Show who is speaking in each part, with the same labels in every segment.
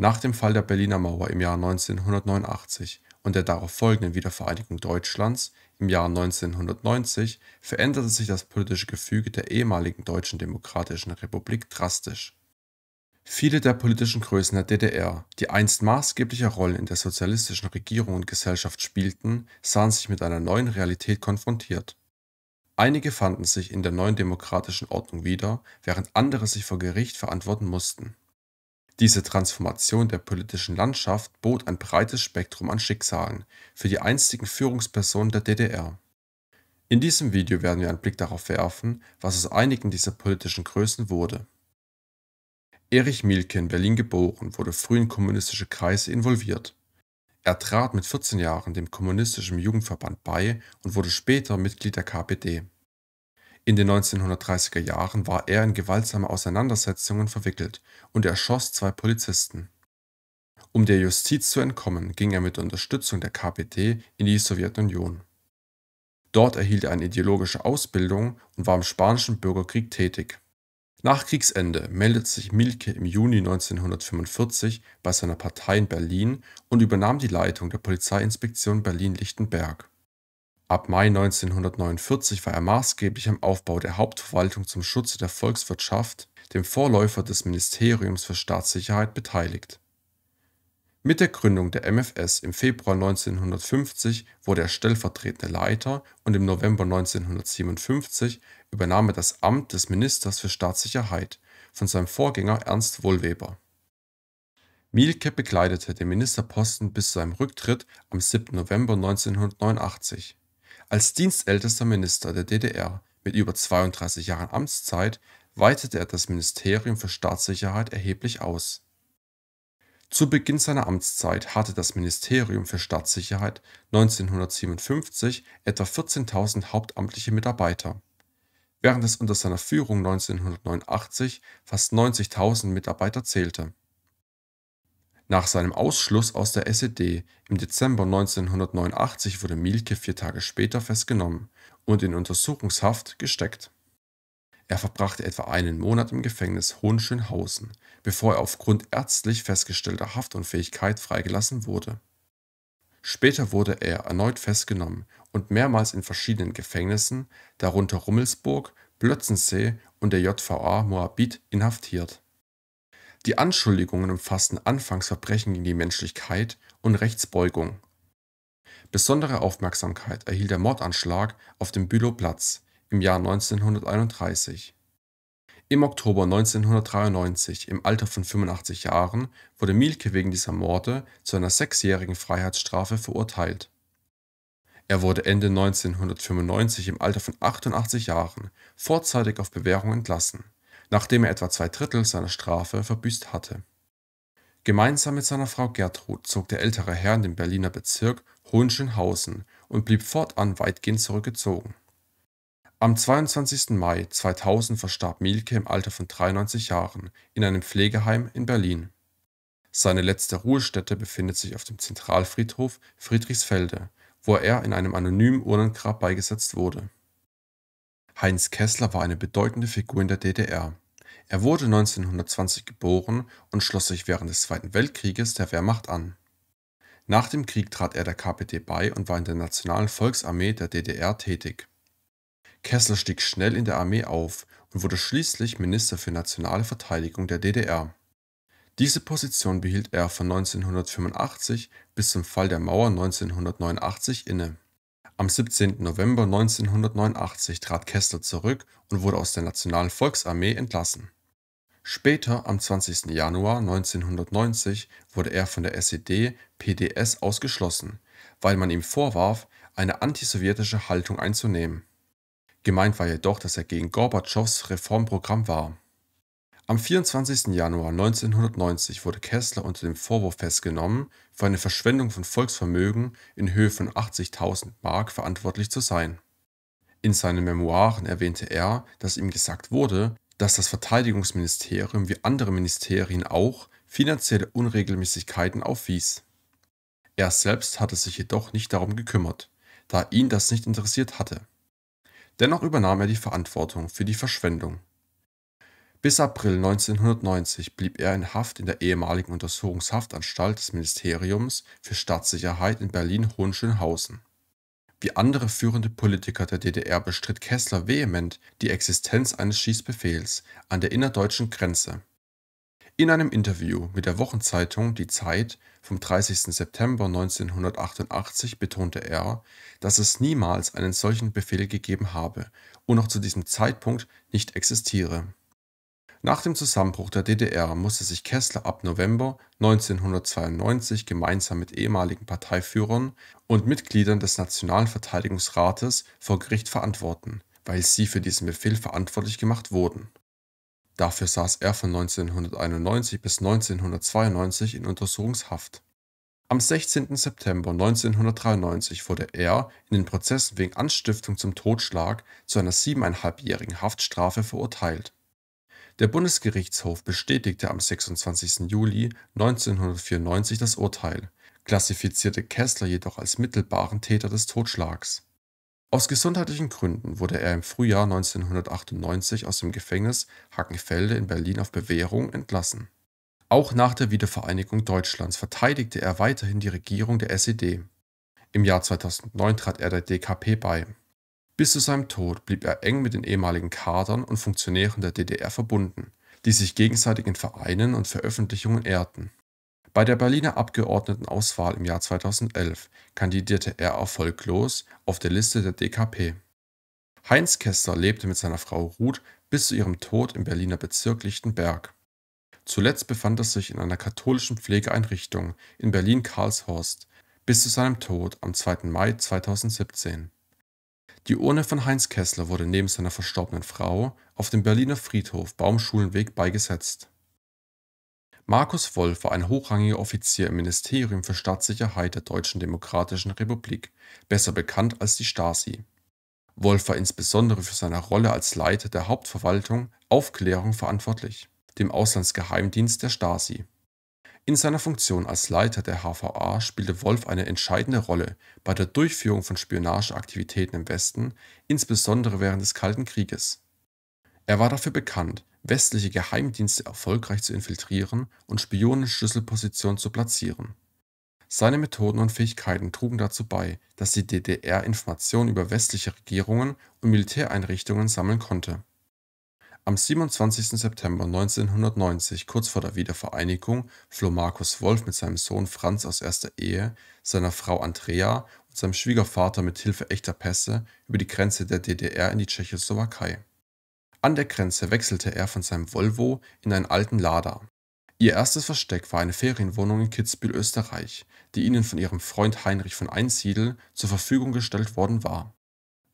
Speaker 1: Nach dem Fall der Berliner Mauer im Jahr 1989 und der darauf folgenden Wiedervereinigung Deutschlands im Jahr 1990 veränderte sich das politische Gefüge der ehemaligen Deutschen Demokratischen Republik drastisch. Viele der politischen Größen der DDR, die einst maßgebliche Rollen in der sozialistischen Regierung und Gesellschaft spielten, sahen sich mit einer neuen Realität konfrontiert. Einige fanden sich in der neuen demokratischen Ordnung wieder, während andere sich vor Gericht verantworten mussten diese Transformation der politischen Landschaft bot ein breites Spektrum an Schicksalen für die einstigen Führungspersonen der DDR. In diesem Video werden wir einen Blick darauf werfen, was aus einigen dieser politischen Größen wurde. Erich Mielke in Berlin geboren, wurde früh in kommunistische Kreise involviert. Er trat mit 14 Jahren dem kommunistischen Jugendverband bei und wurde später Mitglied der KPD. In den 1930er Jahren war er in gewaltsame Auseinandersetzungen verwickelt und erschoss zwei Polizisten. Um der Justiz zu entkommen, ging er mit Unterstützung der KPD in die Sowjetunion. Dort erhielt er eine ideologische Ausbildung und war im Spanischen Bürgerkrieg tätig. Nach Kriegsende meldete sich Milke im Juni 1945 bei seiner Partei in Berlin und übernahm die Leitung der Polizeiinspektion Berlin-Lichtenberg Ab Mai 1949 war er maßgeblich am Aufbau der Hauptverwaltung zum Schutze der Volkswirtschaft, dem Vorläufer des Ministeriums für Staatssicherheit, beteiligt. Mit der Gründung der MFS im Februar 1950 wurde er stellvertretender Leiter und im November 1957 übernahm er das Amt des Ministers für Staatssicherheit von seinem Vorgänger Ernst Wohlweber. Mielke bekleidete den Ministerposten bis zu seinem Rücktritt am 7. November 1989 als dienstältester Minister der DDR mit über 32 Jahren Amtszeit weitete er das Ministerium für Staatssicherheit erheblich aus. Zu Beginn seiner Amtszeit hatte das Ministerium für Staatssicherheit 1957 etwa 14.000 hauptamtliche Mitarbeiter, während es unter seiner Führung 1989 fast 90.000 Mitarbeiter zählte nach seinem Ausschluss aus der SED im Dezember 1989 wurde Mielke vier Tage später festgenommen und in Untersuchungshaft gesteckt. Er verbrachte etwa einen Monat im Gefängnis Hohenschönhausen, bevor er aufgrund ärztlich festgestellter Haftunfähigkeit freigelassen wurde. Später wurde er erneut festgenommen und mehrmals in verschiedenen Gefängnissen, darunter Rummelsburg, Plötzensee und der JVA Moabit, inhaftiert die Anschuldigungen umfassten anfangs Verbrechen gegen die Menschlichkeit und Rechtsbeugung. Besondere Aufmerksamkeit erhielt der Mordanschlag auf dem Bülow Platz im Jahr 1931. Im Oktober 1993, im Alter von 85 Jahren, wurde Mielke wegen dieser Morde zu einer sechsjährigen Freiheitsstrafe verurteilt. Er wurde Ende 1995 im Alter von 88 Jahren vorzeitig auf Bewährung entlassen nachdem er etwa zwei Drittel seiner Strafe verbüßt hatte. Gemeinsam mit seiner Frau Gertrud zog der ältere Herr in den Berliner Bezirk Hohenschönhausen und blieb fortan weitgehend zurückgezogen. Am 22. Mai 2000 verstarb Mielke im Alter von 93 Jahren in einem Pflegeheim in Berlin. Seine letzte Ruhestätte befindet sich auf dem Zentralfriedhof Friedrichsfelde, wo er in einem anonymen Urnengrab beigesetzt wurde Heinz Kessler war eine bedeutende Figur in der DDR. Er wurde 1920 geboren und schloss sich während des Zweiten Weltkrieges der Wehrmacht an. Nach dem Krieg trat er der KPD bei und war in der Nationalen Volksarmee der DDR tätig. Kessler stieg schnell in der Armee auf und wurde schließlich Minister für nationale Verteidigung der DDR. Diese Position behielt er von 1985 bis zum Fall der Mauer 1989 inne. Am 17. November 1989 trat Kessler zurück und wurde aus der Nationalen Volksarmee entlassen. Später, am 20. Januar 1990, wurde er von der SED/PDS e ausgeschlossen, weil man ihm vorwarf, eine antisowjetische Haltung einzunehmen. Gemeint war jedoch, dass er gegen Gorbatschows Reformprogramm war am 24. Januar 1990 wurde Kessler unter dem Vorwurf festgenommen, für eine Verschwendung von Volksvermögen in Höhe von 80.000 Mark verantwortlich zu sein. In seinen Memoiren erwähnte er, dass ihm gesagt wurde, dass das Verteidigungsministerium wie andere Ministerien auch finanzielle Unregelmäßigkeiten aufwies. Er selbst hatte sich jedoch nicht darum gekümmert, da ihn das nicht interessiert hatte. Dennoch übernahm er die Verantwortung für die Verschwendung. Bis April 1990 blieb er in Haft in der ehemaligen Untersuchungshaftanstalt des Ministeriums für Staatssicherheit in Berlin-Hohenschönhausen. Wie andere führende Politiker der DDR bestritt Kessler vehement die Existenz eines Schießbefehls an der innerdeutschen Grenze. In einem Interview mit der Wochenzeitung Die Zeit vom 30. September 1988 betonte er, dass es niemals einen solchen Befehl gegeben habe und auch zu diesem Zeitpunkt nicht existiere nach dem Zusammenbruch der DDR musste sich Kessler ab November 1992 gemeinsam mit ehemaligen Parteiführern und Mitgliedern des Nationalen Verteidigungsrates vor Gericht verantworten, weil sie für diesen Befehl verantwortlich gemacht wurden. Dafür saß er von 1991 bis 1992 in Untersuchungshaft. Am 16. September 1993 wurde er in den Prozessen wegen Anstiftung zum Totschlag zu einer siebeneinhalbjährigen Haftstrafe verurteilt der Bundesgerichtshof bestätigte am 26. Juli 1994 das Urteil, klassifizierte Kessler jedoch als mittelbaren Täter des Totschlags. Aus gesundheitlichen Gründen wurde er im Frühjahr 1998 aus dem Gefängnis Hackenfelde in Berlin auf Bewährung entlassen. Auch nach der Wiedervereinigung Deutschlands verteidigte er weiterhin die Regierung der SED. Im Jahr 2009 trat er der DKP bei bis zu seinem Tod blieb er eng mit den ehemaligen Kadern und Funktionären der DDR verbunden, die sich gegenseitig in Vereinen und Veröffentlichungen ehrten. Bei der Berliner Abgeordnetenauswahl im Jahr 2011 kandidierte er erfolglos auf der Liste der DKP. Heinz Kessler lebte mit seiner Frau Ruth bis zu ihrem Tod im Berliner Bezirk Lichtenberg. Zuletzt befand er sich in einer katholischen Pflegeeinrichtung in Berlin-Karlshorst bis zu seinem Tod am 2. Mai 2017. Die Urne von Heinz Kessler wurde neben seiner verstorbenen Frau auf dem Berliner Friedhof Baumschulenweg beigesetzt. Markus Wolf war ein hochrangiger Offizier im Ministerium für Staatssicherheit der Deutschen Demokratischen Republik, besser bekannt als die Stasi. Wolf war insbesondere für seine Rolle als Leiter der Hauptverwaltung Aufklärung verantwortlich, dem Auslandsgeheimdienst der Stasi in seiner Funktion als Leiter der HVA spielte Wolf eine entscheidende Rolle bei der Durchführung von Spionageaktivitäten im Westen, insbesondere während des Kalten Krieges. Er war dafür bekannt, westliche Geheimdienste erfolgreich zu infiltrieren und Spionenschlüsselpositionen zu platzieren. Seine Methoden und Fähigkeiten trugen dazu bei, dass die DDR Informationen über westliche Regierungen und Militäreinrichtungen sammeln konnte am 27. September 1990, kurz vor der Wiedervereinigung, floh Markus Wolf mit seinem Sohn Franz aus erster Ehe, seiner Frau Andrea und seinem Schwiegervater mit Hilfe echter Pässe über die Grenze der DDR in die Tschechoslowakei. An der Grenze wechselte er von seinem Volvo in einen alten Lader. Ihr erstes Versteck war eine Ferienwohnung in Kitzbühel, Österreich, die ihnen von ihrem Freund Heinrich von Einsiedel zur Verfügung gestellt worden war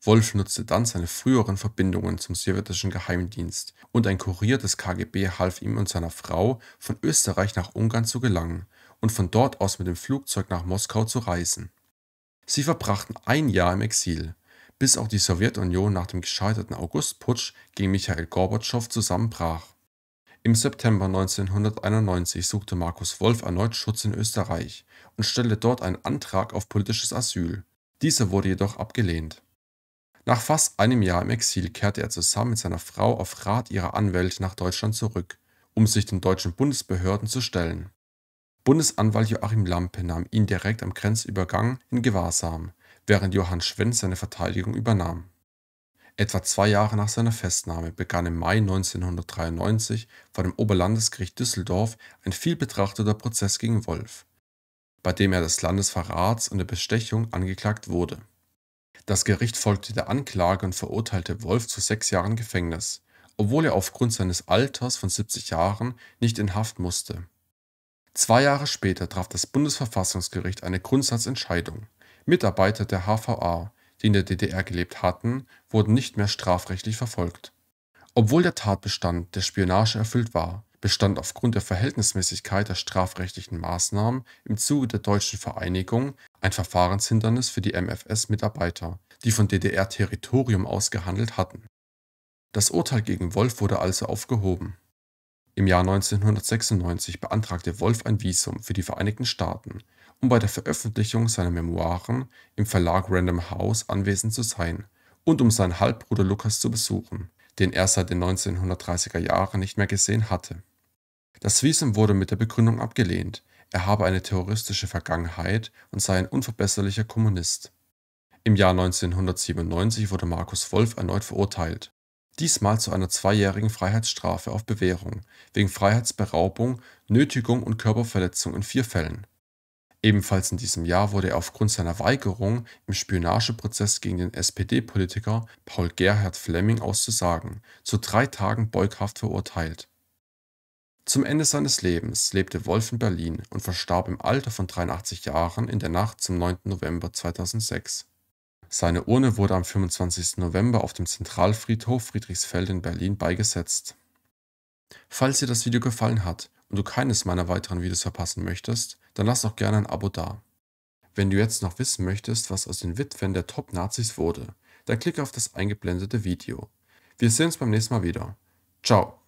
Speaker 1: Wolf nutzte dann seine früheren Verbindungen zum sowjetischen Geheimdienst und ein Kurier des KGB half ihm und seiner Frau, von Österreich nach Ungarn zu gelangen und von dort aus mit dem Flugzeug nach Moskau zu reisen. Sie verbrachten ein Jahr im Exil, bis auch die Sowjetunion nach dem gescheiterten Augustputsch gegen Michael Gorbatschow zusammenbrach. Im September 1991 suchte Markus Wolf erneut Schutz in Österreich und stellte dort einen Antrag auf politisches Asyl. Dieser wurde jedoch abgelehnt. Nach fast einem Jahr im Exil kehrte er zusammen mit seiner Frau auf Rat ihrer Anwälte nach Deutschland zurück, um sich den deutschen Bundesbehörden zu stellen. Bundesanwalt Joachim Lampe nahm ihn direkt am Grenzübergang in Gewahrsam, während Johann Schwenz seine Verteidigung übernahm. Etwa zwei Jahre nach seiner Festnahme begann im Mai 1993 vor dem Oberlandesgericht Düsseldorf ein vielbetrachteter Prozess gegen Wolf, bei dem er des Landesverrats und der Bestechung angeklagt wurde das Gericht folgte der Anklage und verurteilte Wolf zu sechs Jahren Gefängnis, obwohl er aufgrund seines Alters von 70 Jahren nicht in Haft musste. Zwei Jahre später traf das Bundesverfassungsgericht eine Grundsatzentscheidung. Mitarbeiter der HVA, die in der DDR gelebt hatten, wurden nicht mehr strafrechtlich verfolgt. Obwohl der Tatbestand der Spionage erfüllt war, bestand aufgrund der Verhältnismäßigkeit der strafrechtlichen Maßnahmen im Zuge der deutschen Vereinigung ein Verfahrenshindernis für die MfS-Mitarbeiter, die von DDR-Territorium ausgehandelt hatten. Das Urteil gegen Wolf wurde also aufgehoben. Im Jahr 1996 beantragte Wolf ein Visum für die Vereinigten Staaten, um bei der Veröffentlichung seiner Memoiren im Verlag Random House anwesend zu sein und um seinen Halbbruder Lukas zu besuchen, den er seit den 1930er Jahren nicht mehr gesehen hatte. Das Visum wurde mit der Begründung abgelehnt, er habe eine terroristische Vergangenheit und sei ein unverbesserlicher Kommunist. Im Jahr 1997 wurde Markus Wolf erneut verurteilt, diesmal zu einer zweijährigen Freiheitsstrafe auf Bewährung wegen Freiheitsberaubung, Nötigung und Körperverletzung in vier Fällen. Ebenfalls in diesem Jahr wurde er aufgrund seiner Weigerung, im Spionageprozess gegen den SPD-Politiker Paul Gerhard Fleming auszusagen, zu drei Tagen Beughaft verurteilt. Zum Ende seines Lebens lebte Wolf in Berlin und verstarb im Alter von 83 Jahren in der Nacht zum 9. November 2006. Seine Urne wurde am 25. November auf dem Zentralfriedhof Friedrichsfeld in Berlin beigesetzt. Falls dir das Video gefallen hat und du keines meiner weiteren Videos verpassen möchtest, dann lass doch gerne ein Abo da. Wenn du jetzt noch wissen möchtest, was aus den Witwen der Top-Nazis wurde, dann klicke auf das eingeblendete Video. Wir sehen uns beim nächsten Mal wieder. Ciao!